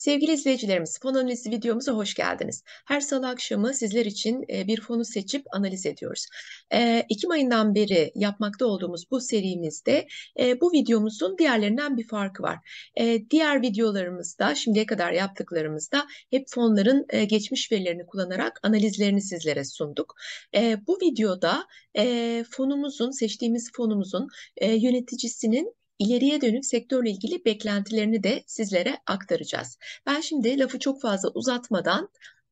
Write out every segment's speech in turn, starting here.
Sevgili izleyicilerimiz, fon analizi videomuza hoş geldiniz. Her salı akşamı sizler için e, bir fonu seçip analiz ediyoruz. E, Ekim ayından beri yapmakta olduğumuz bu serimizde e, bu videomuzun diğerlerinden bir farkı var. Diğer videolarımızda, şimdiye kadar yaptıklarımızda hep fonların geçmiş verilerini kullanarak analizlerini sizlere sunduk. Bu videoda fonumuzun, seçtiğimiz fonumuzun yöneticisinin ileriye dönük sektörle ilgili beklentilerini de sizlere aktaracağız. Ben şimdi lafı çok fazla uzatmadan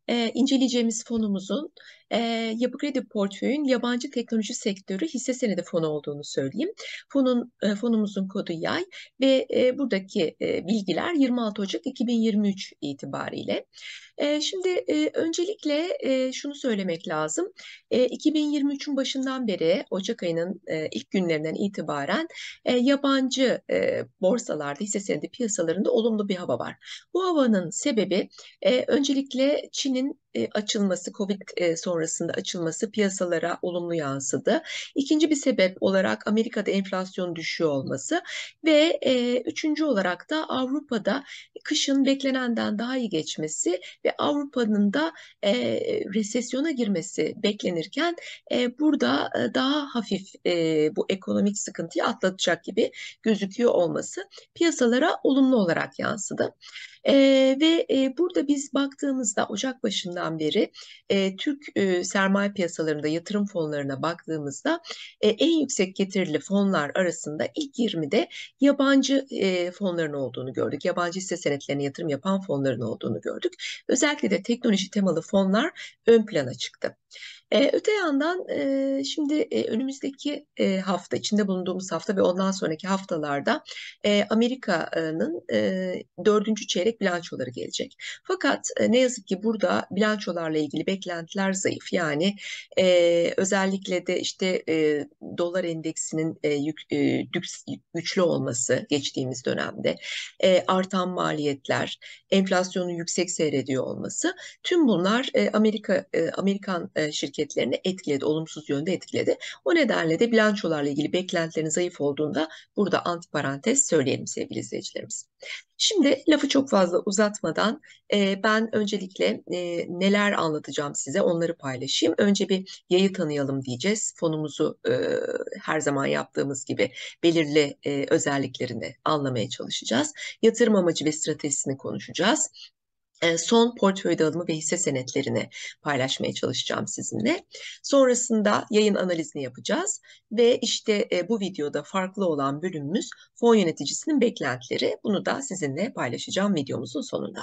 e, inceleyeceğimiz fonumuzun e, Yapı Kredi Portföy'ün yabancı teknoloji sektörü hisse senedi fonu olduğunu söyleyeyim. Fonun e, Fonumuzun kodu yay ve e, buradaki e, bilgiler 26 Ocak 2023 itibariyle. E, şimdi e, öncelikle e, şunu söylemek lazım. E, 2023'ün başından beri Ocak ayının e, ilk günlerinden itibaren e, yabancı e, borsalarda, hisse senedi piyasalarında olumlu bir hava var. Bu havanın sebebi e, öncelikle Çin'in e, açılması COVID e, sonrası sonrasında açılması piyasalara olumlu yansıdı. İkinci bir sebep olarak Amerika'da enflasyon düşüyor olması ve e, üçüncü olarak da Avrupa'da kışın beklenenden daha iyi geçmesi ve Avrupa'nın da e, resesyona girmesi beklenirken e, burada e, daha hafif e, bu ekonomik sıkıntıyı atlatacak gibi gözüküyor olması piyasalara olumlu olarak yansıdı. E, ve e, burada biz baktığımızda Ocak başından beri e, Türk e, sermaye piyasalarında yatırım fonlarına baktığımızda e, en yüksek getirili fonlar arasında ilk 20'de yabancı e, fonların olduğunu gördük. Yabancı hisse senetlerine yatırım yapan fonların olduğunu gördük. Özellikle de teknoloji temalı fonlar ön plana çıktı. E, öte yandan e, şimdi e, önümüzdeki e, hafta içinde bulunduğumuz hafta ve ondan sonraki haftalarda e, Amerika'nın e, dördüncü çeyrek bilançoları gelecek. Fakat e, ne yazık ki burada bilançolarla ilgili beklentiler zayıf. Yani e, özellikle de işte e, dolar endeksinin e, yük, e, güçlü olması geçtiğimiz dönemde e, artan maliyetler, enflasyonun yüksek seyrediyor olması tüm bunlar e, Amerika e, Amerikan e, şirket hareketlerini etkiledi, olumsuz yönde etkiledi. O nedenle de bilançolarla ilgili beklentilerin zayıf olduğunda burada antiparantez söyleyelim sevgili izleyicilerimiz. Şimdi lafı çok fazla uzatmadan e, ben öncelikle e, neler anlatacağım size onları paylaşayım. Önce bir yayı tanıyalım diyeceğiz. Fonumuzu e, her zaman yaptığımız gibi belirli e, özelliklerini anlamaya çalışacağız. Yatırım amacı ve stratejisini konuşacağız son portföy dağılımı ve hisse senetlerini paylaşmaya çalışacağım sizinle. Sonrasında yayın analizini yapacağız ve işte bu videoda farklı olan bölümümüz fon yöneticisinin beklentileri. Bunu da sizinle paylaşacağım videomuzun sonunda.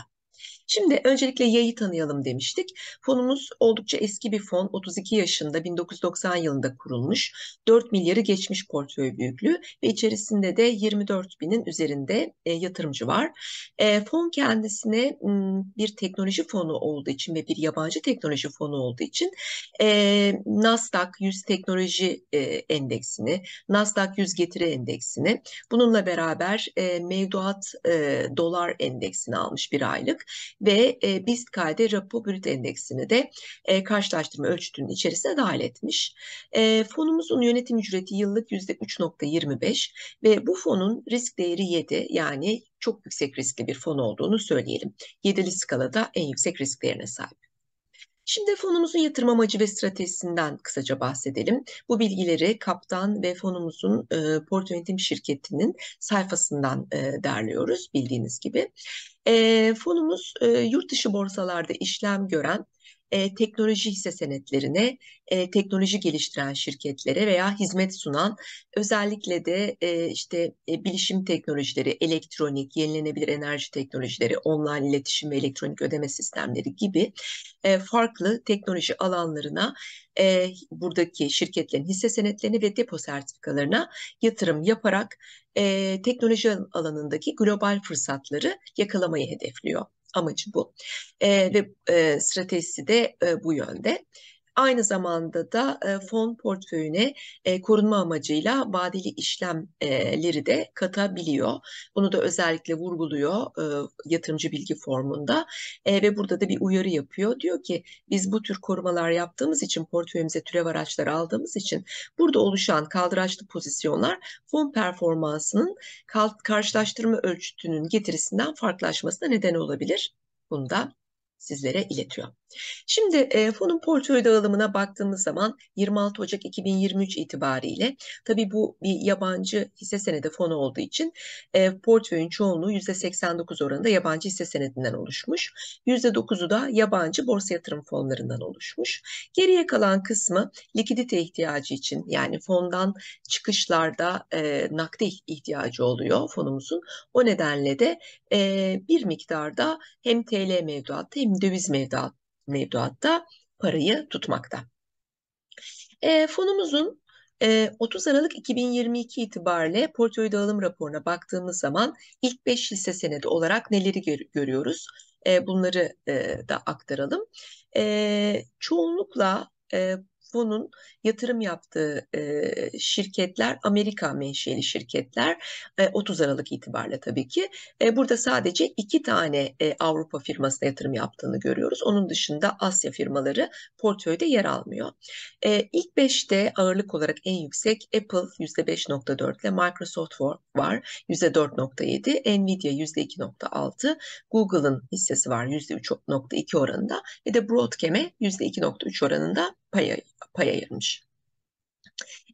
Şimdi öncelikle yayı tanıyalım demiştik. Fonumuz oldukça eski bir fon. 32 yaşında 1990 yılında kurulmuş. 4 milyarı geçmiş portföy büyüklüğü ve içerisinde de 24 binin üzerinde e, yatırımcı var. E, fon kendisine bir teknoloji fonu olduğu için ve bir yabancı teknoloji fonu olduğu için e, Nasdaq 100 teknoloji e, endeksini, Nasdaq 100 getiri endeksini bununla beraber e, mevduat e, dolar endeksini almış bir aylık ve e, BIST KD Rapo Brüt Endeksini de e, karşılaştırma ölçütünün içerisine dahil etmiş. E, fonumuzun yönetim ücreti yıllık %3.25 ve bu fonun risk değeri 7 yani çok yüksek riskli bir fon olduğunu söyleyelim. Yedili skalada en yüksek risk değerine sahip. Şimdi fonumuzun yatırım amacı ve stratejisinden kısaca bahsedelim. Bu bilgileri Kaptan ve fonumuzun e, portföy yönetim şirketinin sayfasından e, derliyoruz bildiğiniz gibi. E, fonumuz e, yurt dışı borsalarda işlem gören e, teknoloji hisse senetlerine, e, teknoloji geliştiren şirketlere veya hizmet sunan özellikle de e, işte e, bilişim teknolojileri, elektronik, yenilenebilir enerji teknolojileri, online iletişim ve elektronik ödeme sistemleri gibi e, farklı teknoloji alanlarına e, buradaki şirketlerin hisse senetlerini ve depo sertifikalarına yatırım yaparak e, teknoloji alanındaki global fırsatları yakalamayı hedefliyor. Amacı bu. E, ve e, stratejisi de e, bu yönde. Aynı zamanda da e, fon portföyüne e, korunma amacıyla vadeli işlemleri de katabiliyor. Bunu da özellikle vurguluyor e, yatırımcı bilgi formunda e, ve burada da bir uyarı yapıyor. Diyor ki biz bu tür korumalar yaptığımız için portföyümüze türev araçları aldığımız için burada oluşan kaldıraçlı pozisyonlar fon performansının karşılaştırma ölçütünün getirisinden farklılaşmasına neden olabilir. Bunu da sizlere iletiyor. Şimdi e, fonun portföy dağılımına baktığımız zaman 26 Ocak 2023 itibariyle tabi bu bir yabancı hisse senedi fonu olduğu için e, portföyün çoğunluğu %89 oranında yabancı hisse senedinden oluşmuş. %9'u da yabancı borsa yatırım fonlarından oluşmuş. Geriye kalan kısmı likidite ihtiyacı için yani fondan çıkışlarda e, nakde ihtiyacı oluyor fonumuzun. O nedenle de e, bir miktarda hem TL mevduatta hem döviz mevduatta mevduatta parayı tutmakta. E, fonumuzun e, 30 Aralık 2022 itibariyle portföy dağılım raporuna baktığımız zaman ilk 5 hisse senedi olarak neleri gör görüyoruz? E, bunları e, da aktaralım. E, çoğunlukla e, bunun yatırım yaptığı e, şirketler Amerika menşeli şirketler e, 30 Aralık itibariyle tabii ki. E, burada sadece iki tane e, Avrupa firmasına yatırım yaptığını görüyoruz. Onun dışında Asya firmaları portföyde yer almıyor. E, ilk 5'te ağırlık olarak en yüksek Apple %5.4 ile Microsoft var %4.7, Nvidia %2.6, Google'ın hissesi var %3.2 oranında ve de Broadcom'e %2.3 oranında pay, pay ayırmış.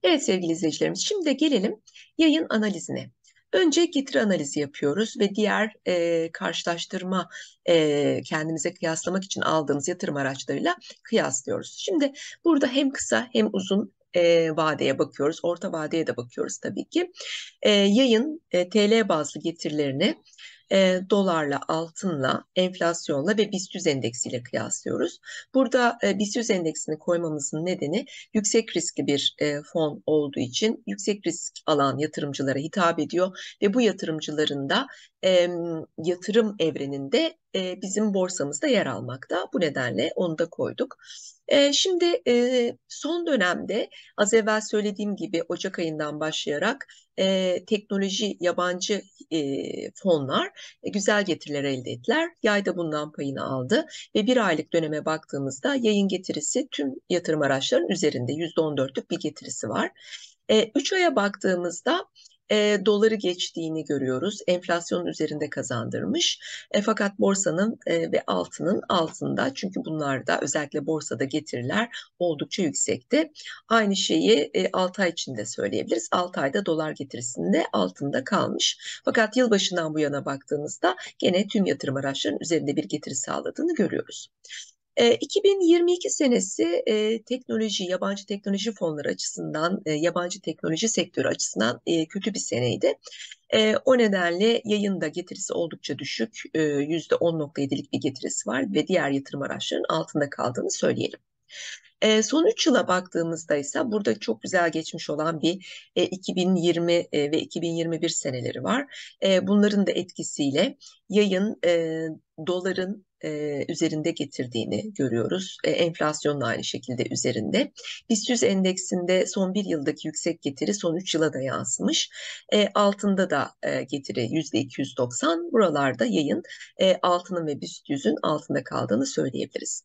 Evet sevgili izleyicilerimiz şimdi gelelim yayın analizine. Önce getiri analizi yapıyoruz ve diğer e, karşılaştırma e, kendimize kıyaslamak için aldığımız yatırım araçlarıyla kıyaslıyoruz. Şimdi burada hem kısa hem uzun e, vadeye bakıyoruz. Orta vadeye de bakıyoruz tabii ki. E, yayın e, TL bazlı getirilerini e, dolarla, altınla, enflasyonla ve BIST endeksiyle kıyaslıyoruz. Burada e, BIST endeksini koymamızın nedeni yüksek riskli bir e, fon olduğu için yüksek risk alan yatırımcılara hitap ediyor ve bu yatırımcıların da e, yatırım evreninde e, bizim borsamızda yer almakta. Bu nedenle onu da koyduk şimdi son dönemde az evvel söylediğim gibi Ocak ayından başlayarak teknoloji yabancı fonlar e, güzel getiriler elde ettiler. Yayda bundan payını aldı ve bir aylık döneme baktığımızda yayın getirisi tüm yatırım araçlarının üzerinde %14'lük bir getirisi var. E, üç aya baktığımızda e, doları geçtiğini görüyoruz. enflasyon üzerinde kazandırmış. E, fakat borsanın e, ve altının altında çünkü bunlar da özellikle borsada getiriler oldukça yüksekti. Aynı şeyi e, 6 ay içinde söyleyebiliriz. 6 ayda dolar getirisinde altında kalmış. Fakat yılbaşından bu yana baktığımızda gene tüm yatırım araçlarının üzerinde bir getiri sağladığını görüyoruz. 2022 senesi teknoloji, yabancı teknoloji fonları açısından, yabancı teknoloji sektörü açısından kötü bir seneydi. o nedenle yayında getirisi oldukça düşük, e, %10.7'lik bir getirisi var ve diğer yatırım araçlarının altında kaldığını söyleyelim. E, son 3 yıla baktığımızda ise burada çok güzel geçmiş olan bir e, 2020 e, ve 2021 seneleri var. E, bunların da etkisiyle yayın e, doların e, üzerinde getirdiğini görüyoruz. E, da aynı şekilde üzerinde. BIST 100 endeksinde son bir yıldaki yüksek getiri son 3 yıla da yansımış. E, altında da e, getiri %290. Buralarda yayın e, altının ve BIST 100'ün altında kaldığını söyleyebiliriz.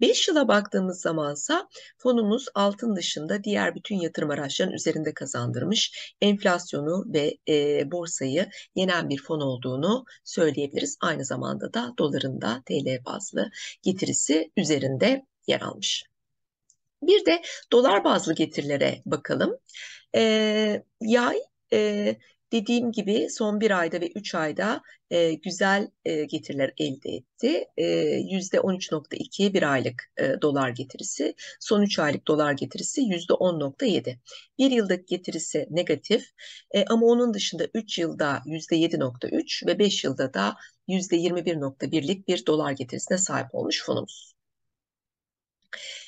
5 yıla baktığımız zamansa fonumuz altın dışında diğer bütün yatırım araçlarının üzerinde kazandırmış enflasyonu ve e, borsayı yenen bir fon olduğunu söyleyebiliriz. Aynı zamanda da doların da TL bazlı getirisi üzerinde yer almış. Bir de dolar bazlı getirilere bakalım. E, yay e, Dediğim gibi son bir ayda ve üç ayda e, güzel e, getiriler elde etti. E, %13.2 bir aylık e, dolar getirisi, son üç aylık dolar getirisi %10.7. Bir yıllık getirisi negatif e, ama onun dışında üç yılda %7.3 ve beş yılda da %21.1'lik bir dolar getirisine sahip olmuş fonumuz.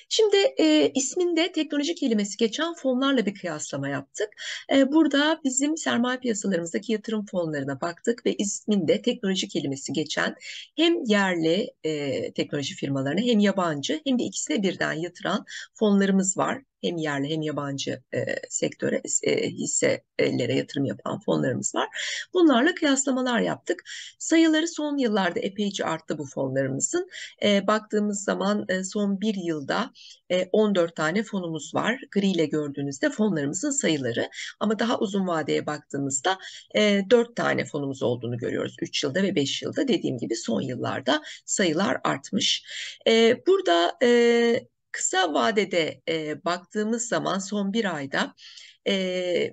Şimdi e, isminde teknoloji kelimesi geçen fonlarla bir kıyaslama yaptık. E, burada bizim sermaye piyasalarımızdaki yatırım fonlarına baktık ve isminde teknoloji kelimesi geçen hem yerli e, teknoloji firmalarına hem yabancı hem de ikisine birden yatıran fonlarımız var hem yerli hem yabancı e, sektöre e, hisselere yatırım yapan fonlarımız var. Bunlarla kıyaslamalar yaptık. Sayıları son yıllarda epeyce arttı bu fonlarımızın. E, baktığımız zaman e, son bir yılda e, 14 tane fonumuz var. Gri ile gördüğünüzde fonlarımızın sayıları ama daha uzun vadeye baktığımızda e, 4 tane fonumuz olduğunu görüyoruz. 3 yılda ve 5 yılda dediğim gibi son yıllarda sayılar artmış. E, burada e, Kısa vadede e, baktığımız zaman son bir ayda e,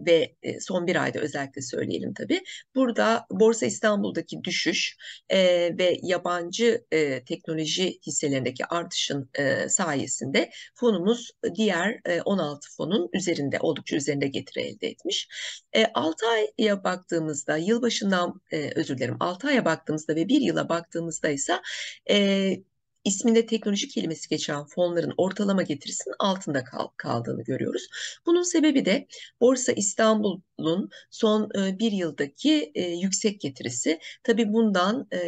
ve son bir ayda özellikle söyleyelim tabii. Burada Borsa İstanbul'daki düşüş e, ve yabancı e, teknoloji hisselerindeki artışın e, sayesinde fonumuz diğer e, 16 fonun üzerinde oldukça üzerinde getiri elde etmiş. E, 6 aya baktığımızda yılbaşından e, özür dilerim 6 aya baktığımızda ve 1 yıla baktığımızda ise e, isminde teknoloji kelimesi geçen fonların ortalama getirisinin altında kal kaldığını görüyoruz. Bunun sebebi de Borsa İstanbul'un son e, bir yıldaki e, yüksek getirisi. Tabi bundan e,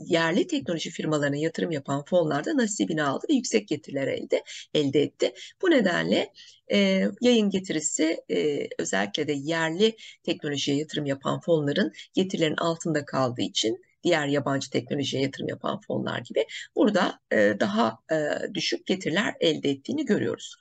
yerli teknoloji firmalarına yatırım yapan fonlarda nasibini aldı ve yüksek getiriler elde, elde etti. Bu nedenle e, yayın getirisi e, özellikle de yerli teknolojiye yatırım yapan fonların getirilerin altında kaldığı için diğer yabancı teknolojiye yatırım yapan fonlar gibi burada e, daha e, düşük getiriler elde ettiğini görüyoruz.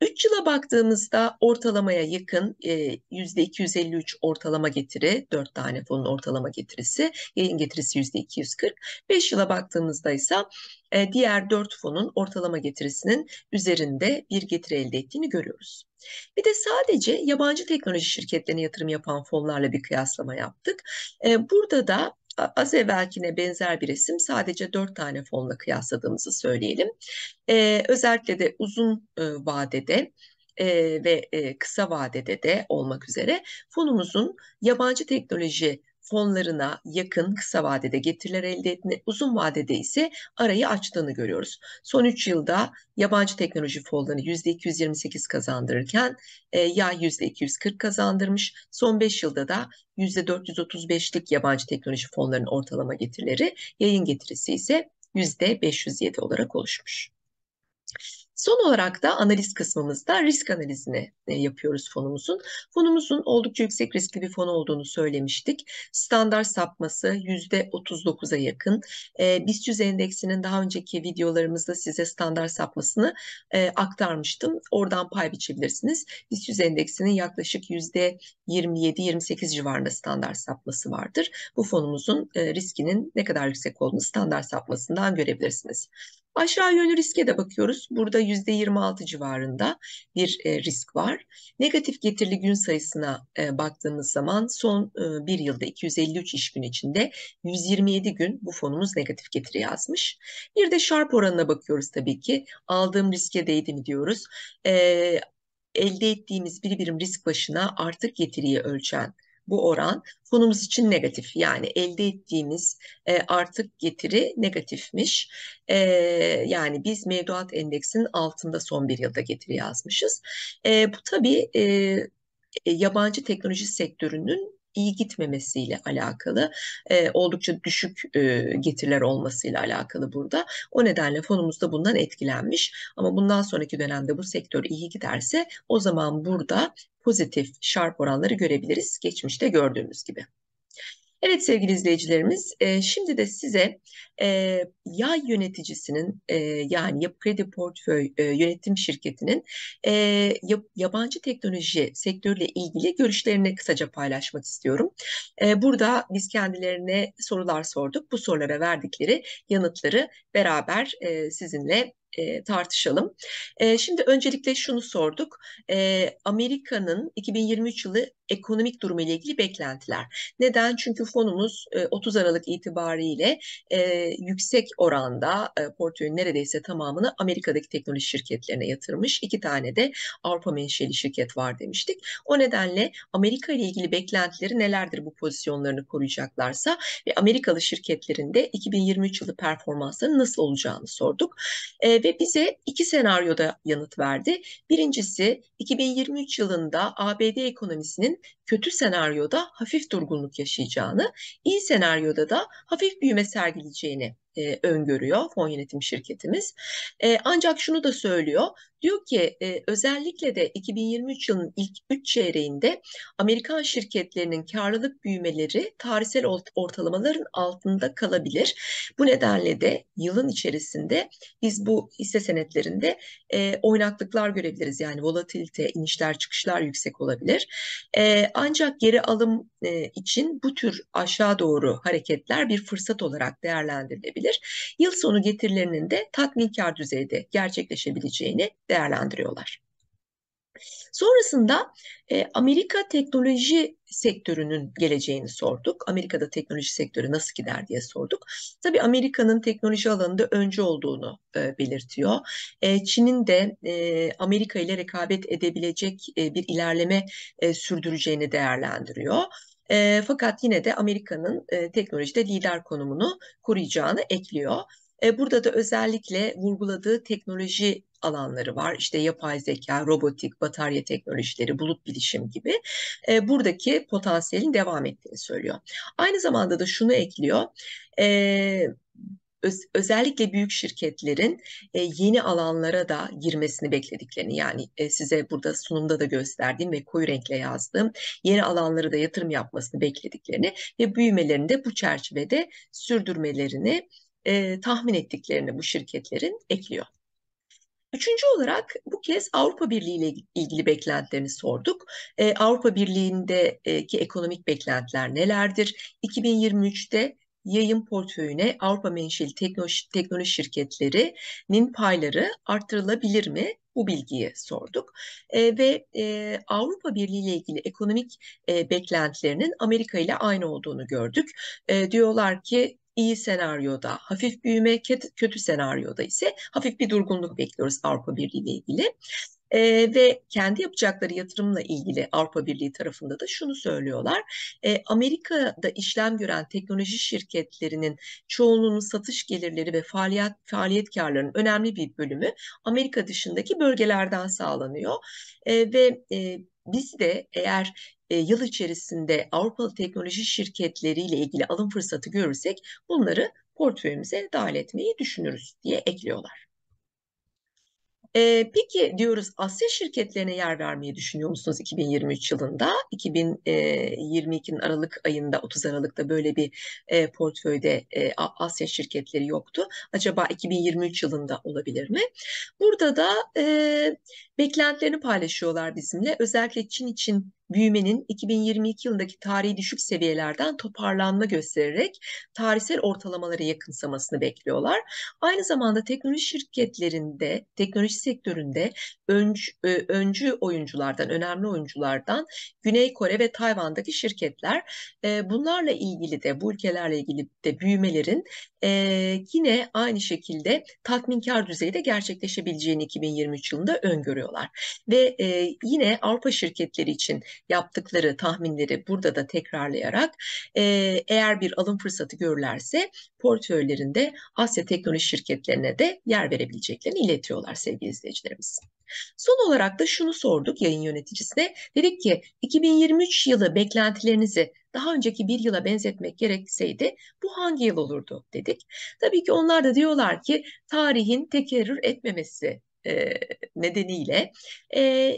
3 yıla baktığımızda ortalamaya yakın %253 e, ortalama getiri, 4 tane fonun ortalama getirisi, yayın getirisi %240. 5 yıla baktığımızda ise e, diğer 4 fonun ortalama getirisinin üzerinde bir getiri elde ettiğini görüyoruz. Bir de sadece yabancı teknoloji şirketlerine yatırım yapan fonlarla bir kıyaslama yaptık. E, burada da az evvelkine benzer bir resim sadece dört tane fonla kıyasladığımızı söyleyelim. E, özellikle de uzun e, vadede e, ve e, kısa vadede de olmak üzere fonumuzun yabancı teknoloji fonlarına yakın kısa vadede getiriler elde etme, uzun vadede ise arayı açtığını görüyoruz. Son 3 yılda yabancı teknoloji fonlarını %228 kazandırırken e, yay %240 kazandırmış. Son 5 yılda da %435'lik yabancı teknoloji fonlarının ortalama getirileri, yayın getirisi ise %507 olarak oluşmuş. Son olarak da analiz kısmımızda risk analizini e, yapıyoruz fonumuzun. Fonumuzun oldukça yüksek riskli bir fon olduğunu söylemiştik. Standart sapması %39'a yakın. E, BIST 100 endeksinin daha önceki videolarımızda size standart sapmasını e, aktarmıştım. Oradan pay biçebilirsiniz. BIST 100 endeksinin yaklaşık %27-28 civarında standart sapması vardır. Bu fonumuzun riskinin ne kadar yüksek olduğunu standart sapmasından görebilirsiniz. Aşağı yönlü riske de bakıyoruz. Burada %26 civarında bir e, risk var. Negatif getirili gün sayısına e, baktığımız zaman son e, bir yılda 253 iş gün içinde 127 gün bu fonumuz negatif getiri yazmış. Bir de şarp oranına bakıyoruz tabii ki. Aldığım riske değdi mi diyoruz elde ettiğimiz bir birim risk başına artık getiriyi ölçen bu oran fonumuz için negatif. Yani elde ettiğimiz e, artık getiri negatifmiş. E, yani biz mevduat endeksinin altında son bir yılda getiri yazmışız. E, bu tabii e, e yabancı teknoloji sektörünün iyi gitmemesiyle alakalı e, oldukça düşük e, getiriler olmasıyla alakalı burada. O nedenle fonumuz da bundan etkilenmiş ama bundan sonraki dönemde bu sektör iyi giderse o zaman burada pozitif şarp oranları görebiliriz geçmişte gördüğümüz gibi. Evet sevgili izleyicilerimiz, e, şimdi de size e, yay yöneticisinin e, yani Yapı Kredi Portföy e, Yönetim Şirketi'nin e, yabancı teknoloji sektörüyle ilgili görüşlerini kısaca paylaşmak istiyorum. E, burada biz kendilerine sorular sorduk. Bu sorulara verdikleri yanıtları beraber e, sizinle e, tartışalım. E, şimdi öncelikle şunu sorduk. E, Amerika'nın 2023 yılı ekonomik durumu ile ilgili beklentiler. Neden? Çünkü fonumuz 30 e, Aralık itibariyle e, yüksek oranda e, portföyün neredeyse tamamını Amerika'daki teknoloji şirketlerine yatırmış. İki tane de Avrupa menşeli şirket var demiştik. O nedenle Amerika ile ilgili beklentileri nelerdir bu pozisyonlarını koruyacaklarsa ve Amerikalı şirketlerin de 2023 yılı performansının nasıl olacağını sorduk. ve bize iki senaryoda yanıt verdi. Birincisi 2023 yılında ABD ekonomisinin kötü senaryoda hafif durgunluk yaşayacağını, iyi senaryoda da hafif büyüme sergileyeceğini e, öngörüyor fon yönetim şirketimiz. E, ancak şunu da söylüyor. Diyor ki e, özellikle de 2023 yılının ilk 3 çeyreğinde Amerikan şirketlerinin karlılık büyümeleri tarihsel ortalamaların altında kalabilir. Bu nedenle de yılın içerisinde biz bu hisse senetlerinde e, oynaklıklar görebiliriz. Yani volatilite, inişler çıkışlar yüksek olabilir. E, ancak geri alım e, için bu tür aşağı doğru hareketler bir fırsat olarak değerlendirilebilir. Yıl sonu getirilerinin de tatminkar düzeyde gerçekleşebileceğini değerlendiriyorlar. Sonrasında Amerika teknoloji sektörünün geleceğini sorduk. Amerika'da teknoloji sektörü nasıl gider diye sorduk. Tabii Amerika'nın teknoloji alanında önce olduğunu belirtiyor. Çin'in de Amerika ile rekabet edebilecek bir ilerleme sürdüreceğini değerlendiriyor. E, fakat yine de Amerika'nın e, teknolojide lider konumunu koruyacağını ekliyor. E, burada da özellikle vurguladığı teknoloji alanları var. İşte yapay zeka, robotik, batarya teknolojileri, bulut bilişim gibi e, buradaki potansiyelin devam ettiğini söylüyor. Aynı zamanda da şunu ekliyor. E, öz, özellikle büyük şirketlerin e, yeni alanlara da girmesini beklediklerini yani e, size burada sunumda da gösterdiğim ve koyu renkle yazdığım yeni alanlara da yatırım yapmasını beklediklerini ve büyümelerini de bu çerçevede sürdürmelerini e, tahmin ettiklerini bu şirketlerin ekliyor. Üçüncü olarak bu kez Avrupa Birliği ile ilgili beklentilerini sorduk. E, Avrupa Birliği'ndeki ekonomik beklentiler nelerdir? 2023'te yayın portföyüne Avrupa menşeli teknoloji, teknoloji şirketlerinin payları arttırılabilir mi? Bu bilgiyi sorduk e, ve e, Avrupa Birliği ile ilgili ekonomik e, beklentilerinin Amerika ile aynı olduğunu gördük. E, diyorlar ki iyi senaryoda hafif büyüme, kötü senaryoda ise hafif bir durgunluk bekliyoruz Avrupa Birliği ile ilgili. E, ve kendi yapacakları yatırımla ilgili Avrupa Birliği tarafında da şunu söylüyorlar. E, Amerika'da işlem gören teknoloji şirketlerinin çoğunluğunun satış gelirleri ve faaliyet faaliyet karlarının önemli bir bölümü Amerika dışındaki bölgelerden sağlanıyor. E, ve e, biz de eğer e, yıl içerisinde Avrupalı teknoloji şirketleriyle ilgili alım fırsatı görürsek bunları portföyümüze dahil etmeyi düşünürüz diye ekliyorlar. E, peki diyoruz Asya şirketlerine yer vermeyi düşünüyor musunuz 2023 yılında? 2022'nin Aralık ayında 30 Aralık'ta böyle bir e, portföyde e, Asya şirketleri yoktu. Acaba 2023 yılında olabilir mi? Burada da e, beklentilerini paylaşıyorlar bizimle. Özellikle Çin için büyümenin 2022 yılındaki tarihi düşük seviyelerden toparlanma göstererek tarihsel ortalamalara yakınsamasını bekliyorlar. Aynı zamanda teknoloji şirketlerinde, teknoloji sektöründe öncü, e, öncü oyunculardan, önemli oyunculardan Güney Kore ve Tayvan'daki şirketler e, bunlarla ilgili de bu ülkelerle ilgili de büyümelerin e, yine aynı şekilde tatminkar düzeyde gerçekleşebileceğini 2023 yılında öngörüyorlar. Ve e, yine Avrupa şirketleri için yaptıkları tahminleri burada da tekrarlayarak e, eğer bir alım fırsatı görürlerse portföylerinde Asya teknoloji şirketlerine de yer verebileceklerini iletiyorlar sevgili izleyicilerimiz. Son olarak da şunu sorduk yayın yöneticisine. Dedik ki 2023 yılı beklentilerinizi daha önceki bir yıla benzetmek gerekseydi bu hangi yıl olurdu dedik. Tabii ki onlar da diyorlar ki tarihin tekerrür etmemesi e, nedeniyle e,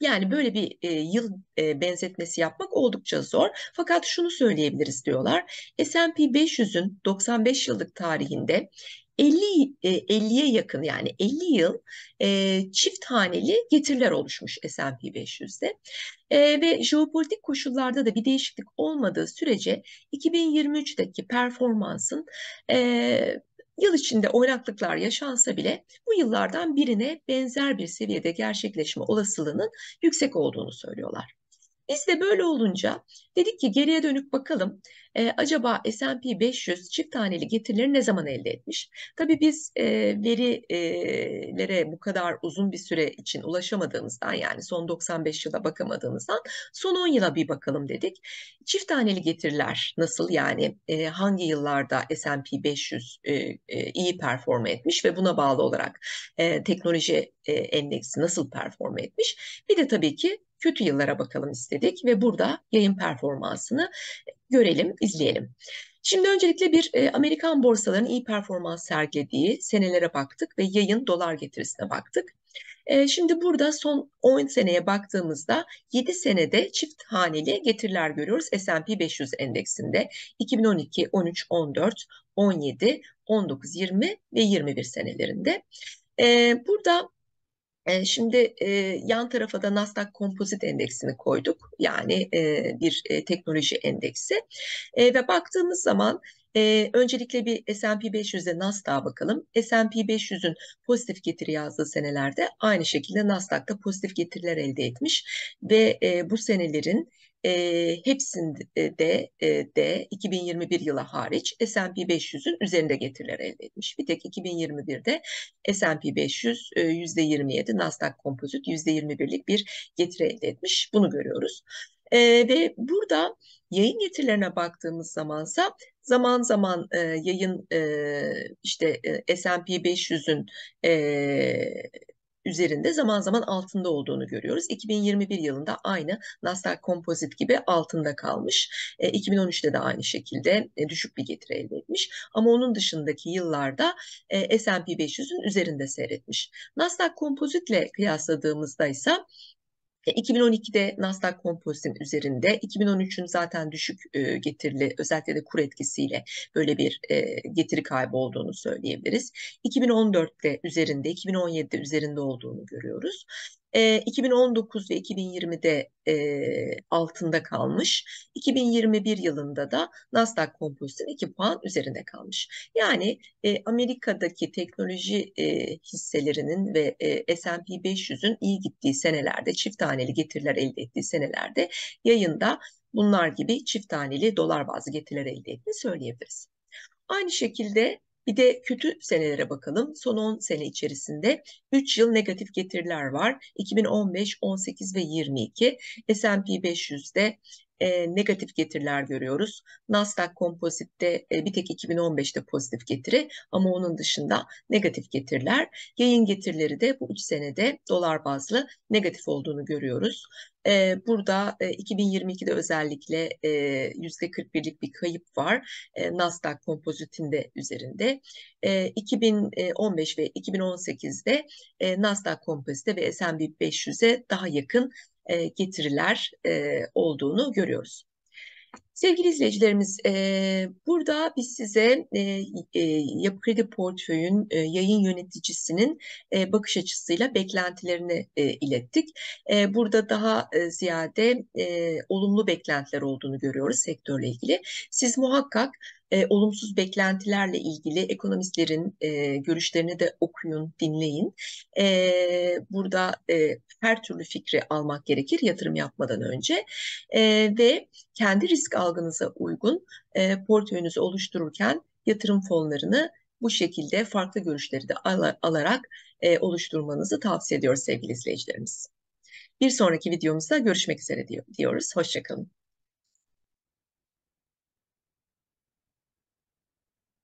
yani böyle bir e, yıl e, benzetmesi yapmak oldukça zor. Fakat şunu söyleyebiliriz diyorlar. S&P 500'ün 95 yıllık tarihinde 50 50'ye e, yakın yani 50 yıl e, çift haneli getiriler oluşmuş S&P 500'de. E, ve jeopolitik koşullarda da bir değişiklik olmadığı sürece 2023'teki performansın e, Yıl içinde oynaklıklar yaşansa bile bu yıllardan birine benzer bir seviyede gerçekleşme olasılığının yüksek olduğunu söylüyorlar. Biz de böyle olunca dedik ki geriye dönüp bakalım e, acaba S&P 500 çift taneli getirileri ne zaman elde etmiş? Tabii biz e, verilere bu kadar uzun bir süre için ulaşamadığımızdan yani son 95 yıla bakamadığımızdan son 10 yıla bir bakalım dedik. Çift taneli getiriler nasıl yani e, hangi yıllarda S&P 500 e, e, iyi perform etmiş ve buna bağlı olarak e, teknoloji e, endeksi nasıl perform etmiş? Bir de tabii ki kötü yıllara bakalım istedik ve burada yayın performansını görelim, izleyelim. Şimdi öncelikle bir e, Amerikan borsalarının iyi performans sergilediği senelere baktık ve yayın dolar getirisine baktık. E, şimdi burada son 10 seneye baktığımızda 7 senede çift haneli getiriler görüyoruz S&P 500 endeksinde 2012, 13, 14, 17, 19, 20 ve 21 senelerinde. E, burada Şimdi yan tarafa da Nasdaq kompozit endeksini koyduk. Yani bir teknoloji endeksi. Ve baktığımız zaman öncelikle bir S&P 500'e Nasdaq'a bakalım. S&P 500'ün pozitif getiri yazdığı senelerde aynı şekilde Nasdaq'ta pozitif getiriler elde etmiş ve bu senelerin e, hepsinde de, e, de 2021 yılı hariç S&P 500'ün üzerinde getiriler elde etmiş. Bir tek 2021'de S&P 500 e, %27, Nasdaq Kompozit %21'lik bir getiri elde etmiş. Bunu görüyoruz. E, ve burada yayın getirilerine baktığımız zamansa zaman zaman e, yayın e, işte e, S&P 500'ün e, üzerinde zaman zaman altında olduğunu görüyoruz. 2021 yılında aynı Nasdaq Kompozit gibi altında kalmış. E, 2013'te de aynı şekilde e, düşük bir getiri elde etmiş. Ama onun dışındaki yıllarda e, S&P 500'ün üzerinde seyretmiş. Nasdaq Kompozitle kıyasladığımızda ise 2012'de Nasdaq Composite'in üzerinde, 2013'ün zaten düşük e, getirili özellikle de kur etkisiyle böyle bir e, getiri kaybı olduğunu söyleyebiliriz. 2014'te üzerinde, 2017'de üzerinde olduğunu görüyoruz e, 2019 ve 2020'de e, altında kalmış. 2021 yılında da Nasdaq Composite'in 2 puan üzerinde kalmış. Yani e, Amerika'daki teknoloji e, hisselerinin ve e, S&P 500'ün iyi gittiği senelerde, çift taneli getiriler elde ettiği senelerde yayında bunlar gibi çift taneli dolar bazlı getiriler elde ettiğini söyleyebiliriz. Aynı şekilde bir de kötü senelere bakalım. Son 10 sene içerisinde 3 yıl negatif getiriler var. 2015, 18 ve 22. S&P 500'de e, negatif getiriler görüyoruz. Nasdaq Kompozit'te e, bir tek 2015'te pozitif getiri ama onun dışında negatif getiriler. Yayın getirileri de bu 3 senede dolar bazlı negatif olduğunu görüyoruz. E, burada e, 2022'de özellikle e, %41'lik bir kayıp var. E, Nasdaq Kompozit'inde üzerinde. E, 2015 ve 2018'de e, Nasdaq Kompozit'e ve S&P 500'e daha yakın e, getiriler e, olduğunu görüyoruz. Sevgili izleyicilerimiz, e, burada biz size Yapı Kredi Portföy'ün yayın yöneticisinin bakış açısıyla beklentilerini ilettik. burada daha ziyade olumlu beklentiler olduğunu görüyoruz sektörle ilgili. Siz muhakkak e, olumsuz beklentilerle ilgili ekonomistlerin e, görüşlerini de okuyun, dinleyin. E, burada e, her türlü fikri almak gerekir yatırım yapmadan önce e, ve kendi risk algınıza uygun e, portföyünüzü oluştururken yatırım fonlarını bu şekilde farklı görüşleri de al alarak e, oluşturmanızı tavsiye ediyoruz sevgili izleyicilerimiz. Bir sonraki videomuzda görüşmek üzere diyoruz. Hoşçakalın.